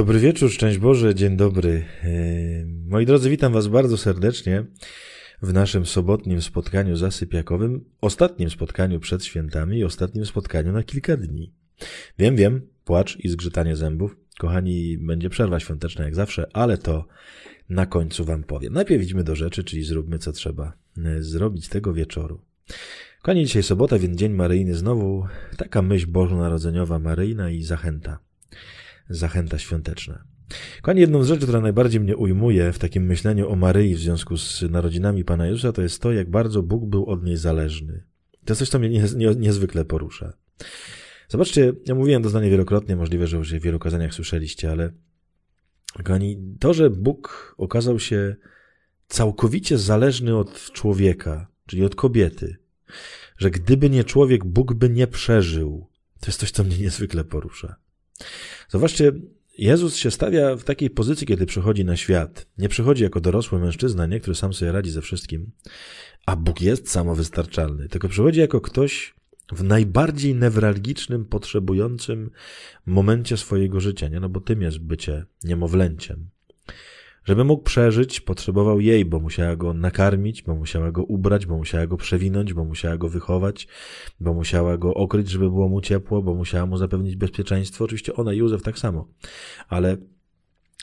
Dobry wieczór, szczęść Boże, dzień dobry. E, moi drodzy, witam Was bardzo serdecznie w naszym sobotnim spotkaniu zasypiakowym, ostatnim spotkaniu przed świętami i ostatnim spotkaniu na kilka dni. Wiem, wiem, płacz i zgrzytanie zębów. Kochani, będzie przerwa świąteczna jak zawsze, ale to na końcu Wam powiem. Najpierw idźmy do rzeczy, czyli zróbmy co trzeba e, zrobić tego wieczoru. Kochani, dzisiaj sobota, więc Dzień Maryjny znowu. Taka myśl bożonarodzeniowa Maryjna i zachęta zachęta świąteczna. Kochani, jedną z rzeczy, która najbardziej mnie ujmuje w takim myśleniu o Maryi w związku z narodzinami Pana Jezusa, to jest to, jak bardzo Bóg był od niej zależny. To jest coś, co mnie nie, nie, niezwykle porusza. Zobaczcie, ja mówiłem to zdanie wielokrotnie, możliwe, że już je w wielu kazaniach słyszeliście, ale kochani, to, że Bóg okazał się całkowicie zależny od człowieka, czyli od kobiety, że gdyby nie człowiek, Bóg by nie przeżył, to jest coś, co mnie niezwykle porusza. Zobaczcie, Jezus się stawia w takiej pozycji, kiedy przychodzi na świat. Nie przychodzi jako dorosły mężczyzna, nie, który sam sobie radzi ze wszystkim, a Bóg jest samowystarczalny, tylko przychodzi jako ktoś w najbardziej newralgicznym, potrzebującym momencie swojego życia, nie? no bo tym jest bycie niemowlęciem. Żeby mógł przeżyć, potrzebował jej, bo musiała go nakarmić, bo musiała go ubrać, bo musiała go przewinąć, bo musiała go wychować, bo musiała go okryć, żeby było mu ciepło, bo musiała mu zapewnić bezpieczeństwo. Oczywiście ona, Józef, tak samo. Ale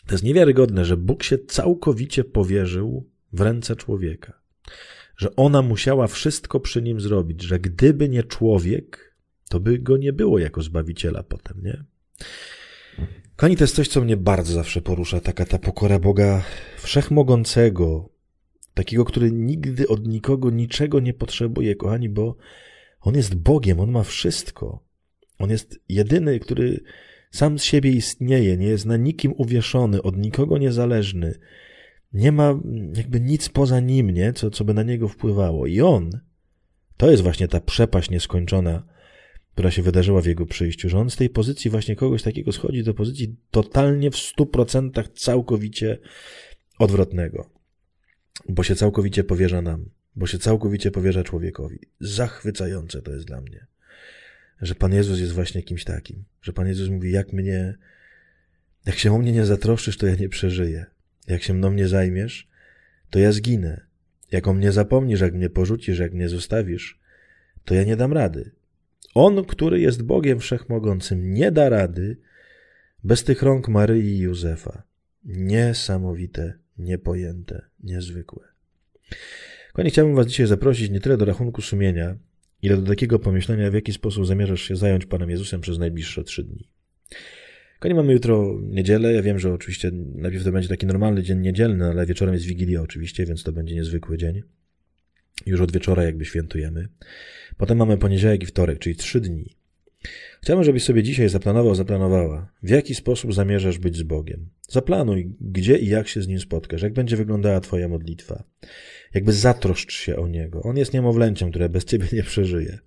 to jest niewiarygodne, że Bóg się całkowicie powierzył w ręce człowieka. Że ona musiała wszystko przy nim zrobić, że gdyby nie człowiek, to by go nie było jako zbawiciela potem, nie? Kani to jest coś, co mnie bardzo zawsze porusza, taka ta pokora Boga Wszechmogącego, takiego, który nigdy od nikogo niczego nie potrzebuje, kochani, bo on jest Bogiem, on ma wszystko. On jest jedyny, który sam z siebie istnieje, nie jest na nikim uwieszony, od nikogo niezależny. Nie ma jakby nic poza nim, nie? Co, co by na niego wpływało. I on, to jest właśnie ta przepaść nieskończona, która się wydarzyła w jego przyjściu, że on z tej pozycji właśnie kogoś takiego schodzi do pozycji totalnie w 100% całkowicie odwrotnego, bo się całkowicie powierza nam, bo się całkowicie powierza człowiekowi. Zachwycające to jest dla mnie, że Pan Jezus jest właśnie kimś takim, że Pan Jezus mówi, jak mnie, jak się o mnie nie zatroszysz, to ja nie przeżyję. Jak się mną nie zajmiesz, to ja zginę. Jak o mnie zapomnisz, jak mnie porzucisz, jak mnie zostawisz, to ja nie dam rady. On, który jest Bogiem Wszechmogącym, nie da rady bez tych rąk Maryi i Józefa. Niesamowite, niepojęte, niezwykłe. Kochani, chciałbym Was dzisiaj zaprosić nie tyle do rachunku sumienia, ile do takiego pomyślenia, w jaki sposób zamierzasz się zająć Panem Jezusem przez najbliższe trzy dni. Kochani, mamy jutro niedzielę. Ja wiem, że oczywiście najpierw to będzie taki normalny dzień niedzielny, ale wieczorem jest Wigilia oczywiście, więc to będzie niezwykły dzień. Już od wieczora jakby świętujemy. Potem mamy poniedziałek i wtorek, czyli trzy dni. Chciałbym, żebyś sobie dzisiaj zaplanował, zaplanowała, w jaki sposób zamierzasz być z Bogiem. Zaplanuj, gdzie i jak się z Nim spotkasz, jak będzie wyglądała Twoja modlitwa. Jakby zatroszcz się o Niego. On jest niemowlęciem, które bez Ciebie nie przeżyje.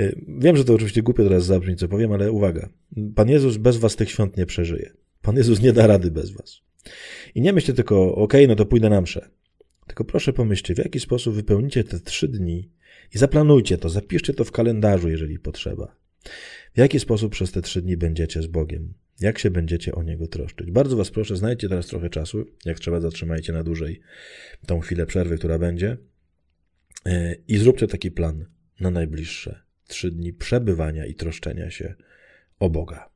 Y, wiem, że to oczywiście głupie, teraz zabrzmi, co powiem, ale uwaga. Pan Jezus bez Was tych świąt nie przeżyje. Pan Jezus nie da rady bez Was. I nie myślcie tylko, okej, okay, no to pójdę na mszę. Tylko proszę pomyślcie, w jaki sposób wypełnicie te trzy dni i zaplanujcie to, zapiszcie to w kalendarzu, jeżeli potrzeba. W jaki sposób przez te trzy dni będziecie z Bogiem? Jak się będziecie o Niego troszczyć? Bardzo Was proszę, znajdźcie teraz trochę czasu. Jak trzeba, zatrzymajcie na dłużej tą chwilę przerwy, która będzie. E, I zróbcie taki plan na najbliższe trzy dni przebywania i troszczenia się o Boga.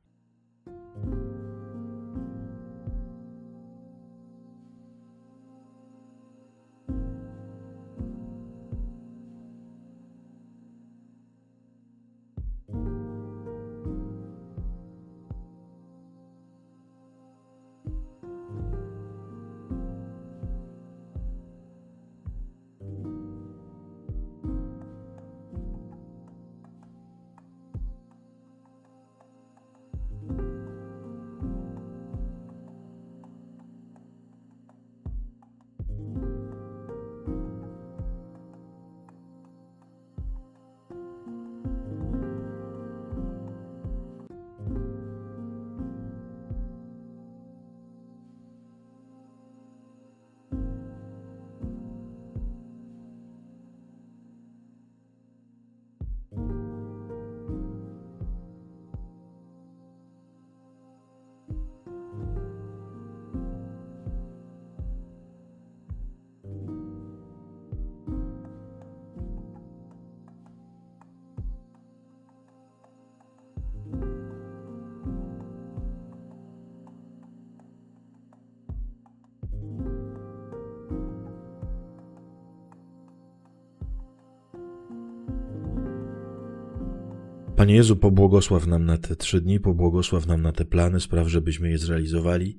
Panie Jezu, pobłogosław nam na te trzy dni, pobłogosław nam na te plany, spraw, żebyśmy je zrealizowali,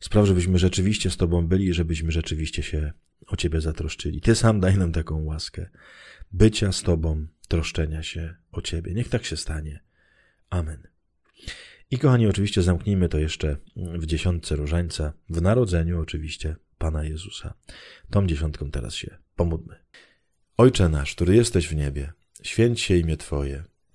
spraw, żebyśmy rzeczywiście z Tobą byli i żebyśmy rzeczywiście się o Ciebie zatroszczyli. Ty sam daj nam taką łaskę bycia z Tobą, troszczenia się o Ciebie. Niech tak się stanie. Amen. I kochani, oczywiście zamknijmy to jeszcze w dziesiątce różańca, w narodzeniu oczywiście Pana Jezusa. Tą dziesiątką teraz się pomódmy. Ojcze nasz, który jesteś w niebie, święć się imię Twoje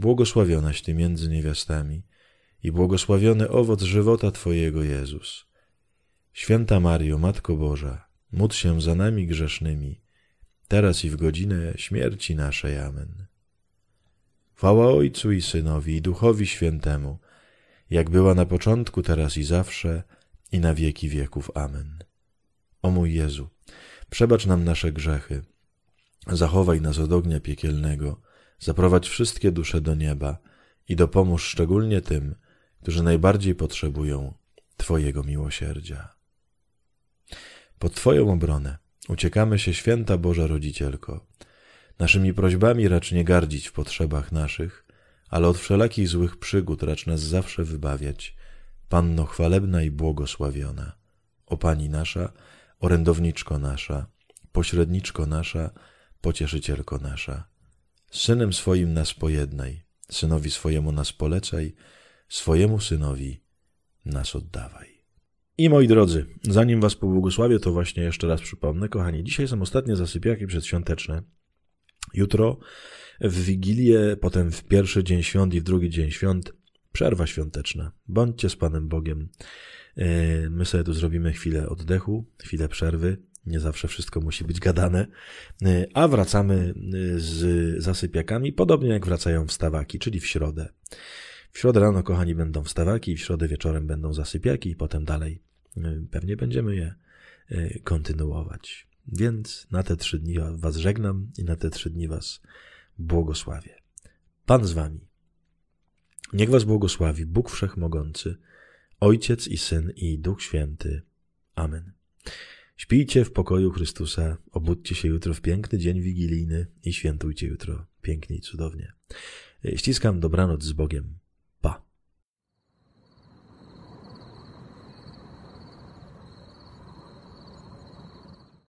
Błogosławionaś Ty między niewiastami i błogosławiony owoc żywota Twojego, Jezus. Święta Mario, Matko Boża, módl się za nami grzesznymi, teraz i w godzinę śmierci naszej. Amen. Chwała Ojcu i Synowi i Duchowi Świętemu, jak była na początku, teraz i zawsze, i na wieki wieków. Amen. O mój Jezu, przebacz nam nasze grzechy, zachowaj nas od ognia piekielnego, zaprowadź wszystkie dusze do nieba i dopomóż szczególnie tym, którzy najbardziej potrzebują Twojego miłosierdzia. Pod Twoją obronę uciekamy się, święta Boża Rodzicielko. Naszymi prośbami racz nie gardzić w potrzebach naszych, ale od wszelakich złych przygód racz nas zawsze wybawiać. Panno chwalebna i błogosławiona, o Pani nasza, orędowniczko nasza, pośredniczko nasza, pocieszycielko nasza Synem swoim nas pojednaj, synowi swojemu nas polecaj, swojemu synowi nas oddawaj. I moi drodzy, zanim was pobłogosławię, to właśnie jeszcze raz przypomnę, kochani, dzisiaj są ostatnie zasypiaki przedświąteczne. Jutro w Wigilię, potem w pierwszy dzień świąt i w drugi dzień świąt przerwa świąteczna. Bądźcie z Panem Bogiem. E, my sobie tu zrobimy chwilę oddechu, chwilę przerwy. Nie zawsze wszystko musi być gadane. Y, a wracamy y, z zasypiakami, podobnie jak wracają wstawaki, czyli w środę. W środę rano, kochani, będą wstawaki, w środę wieczorem będą zasypiaki i potem dalej. Y, pewnie będziemy je kontynuować. Więc na te trzy dni Was żegnam i na te trzy dni Was błogosławię. Pan z Wami. Niech Was błogosławi Bóg Wszechmogący, Ojciec i Syn i Duch Święty. Amen. Śpijcie w pokoju Chrystusa, obudźcie się jutro w piękny dzień wigilijny i świętujcie jutro pięknie i cudownie. Ściskam dobranoc z Bogiem.